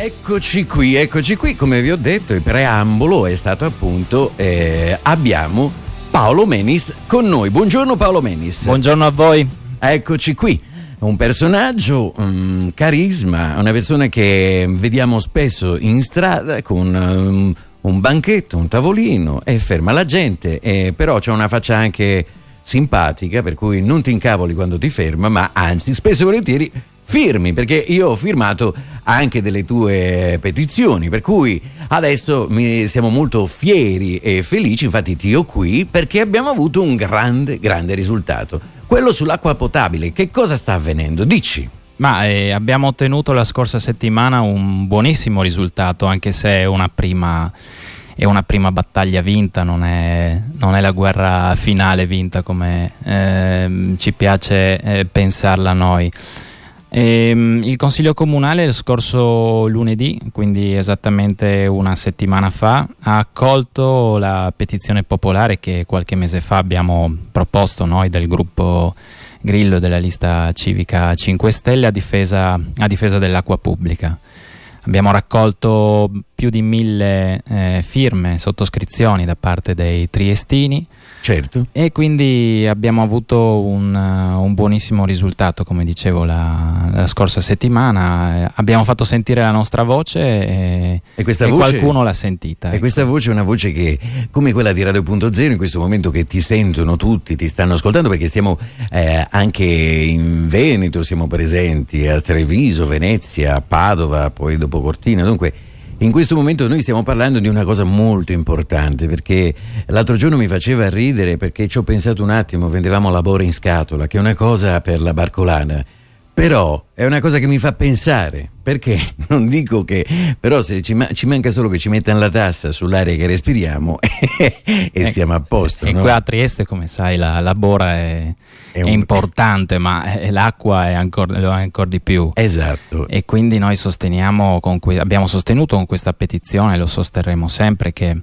Eccoci qui, eccoci qui, come vi ho detto il preambolo è stato appunto eh, abbiamo Paolo Menis con noi. Buongiorno Paolo Menis. Buongiorno a voi. Eccoci qui un personaggio, um, carisma, una persona che vediamo spesso in strada con um, un banchetto, un tavolino e ferma la gente, eh, però c'è una faccia anche simpatica per cui non ti incavoli quando ti ferma, ma anzi spesso e volentieri firmi, perché io ho firmato anche delle tue petizioni, per cui adesso siamo molto fieri e felici, infatti ti ho qui, perché abbiamo avuto un grande, grande risultato. Quello sull'acqua potabile, che cosa sta avvenendo? Dici. Ma eh, abbiamo ottenuto la scorsa settimana un buonissimo risultato, anche se è una prima, è una prima battaglia vinta, non è, non è, la guerra finale vinta come eh, ci piace eh, pensarla noi. Ehm, il Consiglio Comunale lo scorso lunedì, quindi esattamente una settimana fa, ha accolto la petizione popolare che qualche mese fa abbiamo proposto noi del gruppo Grillo della lista civica 5 Stelle a difesa, a difesa dell'acqua pubblica. Abbiamo raccolto più di mille eh, firme, sottoscrizioni da parte dei triestini. Certo. E quindi abbiamo avuto un, eh, un buonissimo risultato, come dicevo la, la scorsa settimana. Eh, abbiamo fatto sentire la nostra voce e, e, voce, qualcuno l'ha sentita. E ecco. questa voce è una voce che, come quella di Radio.0, in questo momento che ti sentono tutti, ti stanno ascoltando, perché siamo eh, anche in Veneto, siamo presenti a Treviso, Venezia, Padova, poi dopo Cortina. Dunque in questo momento noi stiamo parlando di una cosa molto importante perché l'altro giorno mi faceva ridere perché ci ho pensato un attimo, vendevamo la bora in scatola, che è una cosa per la barcolana però è una cosa che mi fa pensare, perché non dico che, però se ci, ma, ci manca solo che ci mettano la tassa sull'aria che respiriamo e eh, siamo a posto. E no? qua a Trieste, come sai, la, la bora è, è, un... è, importante, ma eh, l'acqua è ancora, lo è ancora di più. Esatto. E quindi noi sosteniamo, que- abbiamo sostenuto con questa petizione, lo sosterremo sempre, che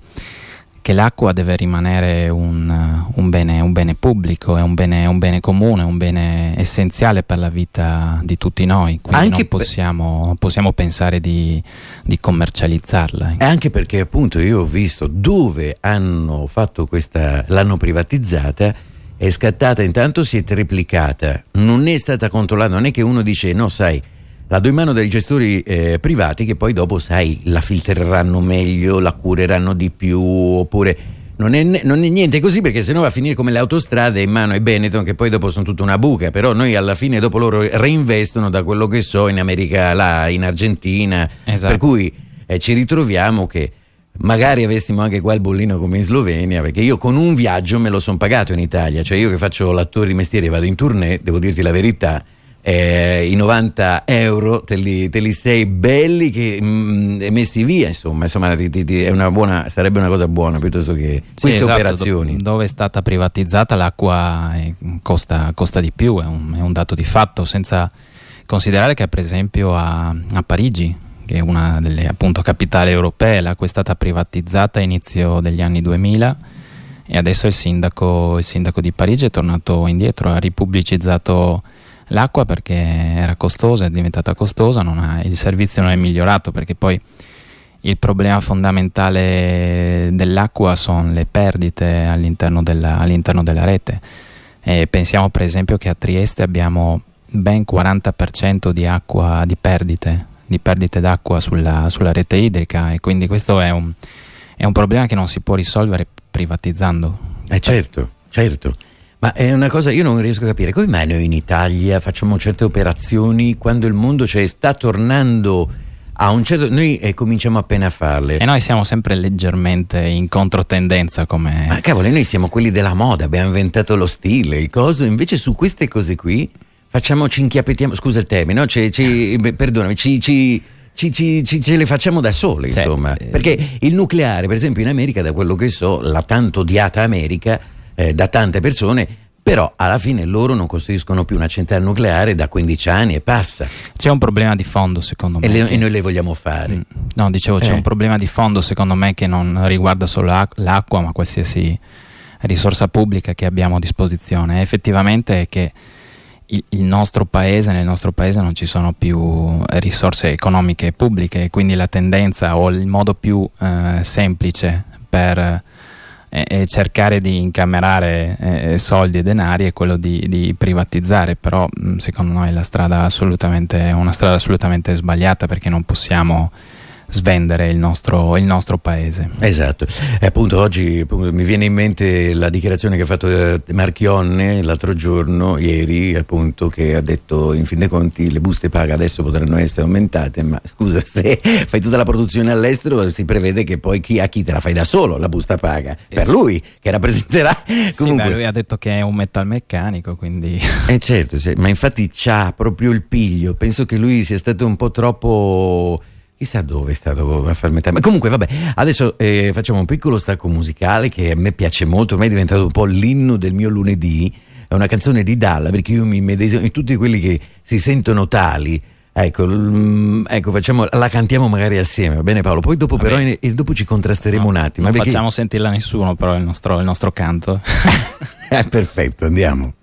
che l'acqua deve rimanere un, eh, un, bene, un bene, pubblico, è un bene, un bene, comune, un bene essenziale per la vita di tutti noi, quindi anche non possiamo, possiamo pensare di, di commercializzarla. Ecco. Anche perché appunto io ho visto dove hanno fatto questa, l'hanno privatizzata è scattata, intanto si è triplicata, non è stata controllata, non è che uno dice no sai la do in mano dai gestori eh, privati che poi dopo, sai, la filtreranno meglio, la cureranno di più, oppure non è, non è niente così perché sennò va a finire come le autostrade in mano ai Benetton che poi dopo sono tutta una buca, però noi alla fine dopo loro reinvestono da quello che so in America, là, in Argentina, esatto. per cui eh, ci ritroviamo che magari avessimo anche qua il bollino come in Slovenia, perché io con un viaggio me lo sono pagato in Italia, cioè io che faccio l'attore di mestiere e vado in tournée, devo dirti la verità, eh, i 90 euro te li, te li sei belli che, mh, mm, messi via, insomma, insomma ti, ti, una buona, sarebbe una cosa buona piuttosto che queste sì, esatto, operazioni. dove è stata privatizzata l'acqua eh, costa, costa di più, è un, è un, dato di fatto, senza considerare che per esempio a, a Parigi che è una delle appunto capitali europee, l'acqua è stata privatizzata a inizio degli anni 2000 e adesso il sindaco, il sindaco di Parigi è tornato indietro, ha ripubblicizzato l'acqua perché era costosa, è diventata costosa, ha, il servizio non è migliorato perché poi il problema fondamentale dell'acqua sono le perdite all'interno della, all'interno della rete. E pensiamo per esempio che a Trieste abbiamo ben 40% di, acqua, di perdite, di perdite d'acqua sulla, sulla, rete idrica e quindi questo è un, è un problema che non si può risolvere privatizzando. Eh certo, certo. Ma è una cosa io non riesco a capire, come mai noi in Italia facciamo certe operazioni quando il mondo cioè, sta tornando a un certo noi eh, cominciamo appena a farle. E noi siamo sempre leggermente in controtendenza come Ma cavolo, noi siamo quelli della moda, abbiamo inventato lo stile, il coso, invece su queste cose qui facciamo ci inchiapettiamo, scusa il termine, no? Ci, ci, perdonami, ci, ci ci, ci, ci, ce le facciamo da sole, insomma. Sì. Perché il nucleare, per esempio, in America, da quello che so, la tanto odiata America eh, da tante persone, però alla fine loro non costruiscono più una centrale nucleare da 15 anni e passa. C'è un problema di fondo secondo me. E, le, che... e noi le vogliamo fare. Mm. No, dicevo, c'è eh. un problema di fondo secondo me che non riguarda solo l'acqua, ma qualsiasi risorsa pubblica che abbiamo a disposizione. Effettivamente è che il nostro paese, nel nostro paese non ci sono più eh, risorse economiche pubbliche, quindi la tendenza o il modo più eh, semplice per eh, e cercare di incamerare eh, soldi e denari è quello di, di, privatizzare, però secondo noi la strada assolutamente, è una strada assolutamente sbagliata perché non possiamo svendere il nostro, il nostro paese. Esatto, e appunto oggi appunto, mi viene in mente la dichiarazione che ha fatto eh, Marchionne l'altro giorno, ieri appunto, che ha detto in fin dei conti le buste paga adesso potranno essere aumentate, ma scusa se fai tutta la produzione all'estero si prevede che poi chi, a chi te la fai da solo la busta paga, per esatto. lui che rappresenterà... Sì, comunque... beh, lui ha detto che è un metalmeccanico, quindi... Eh certo, sì. ma infatti c'ha proprio il piglio, penso che lui sia stato un po' troppo Chissà dove è stato a far metà. Ma comunque, vabbè, adesso eh, facciamo un piccolo stacco musicale che a me piace molto. A è diventato un po' l'inno del mio lunedì. È una canzone di Dalla perché io mi medesimo in tutti quelli che si sentono tali. Ecco, mm, ecco facciamo, la cantiamo magari assieme, va bene Paolo? Poi dopo però in, dopo ci contrasteremo no, un attimo. Non eh, perché... facciamo sentirla a nessuno però il nostro, il nostro canto. eh, perfetto, andiamo.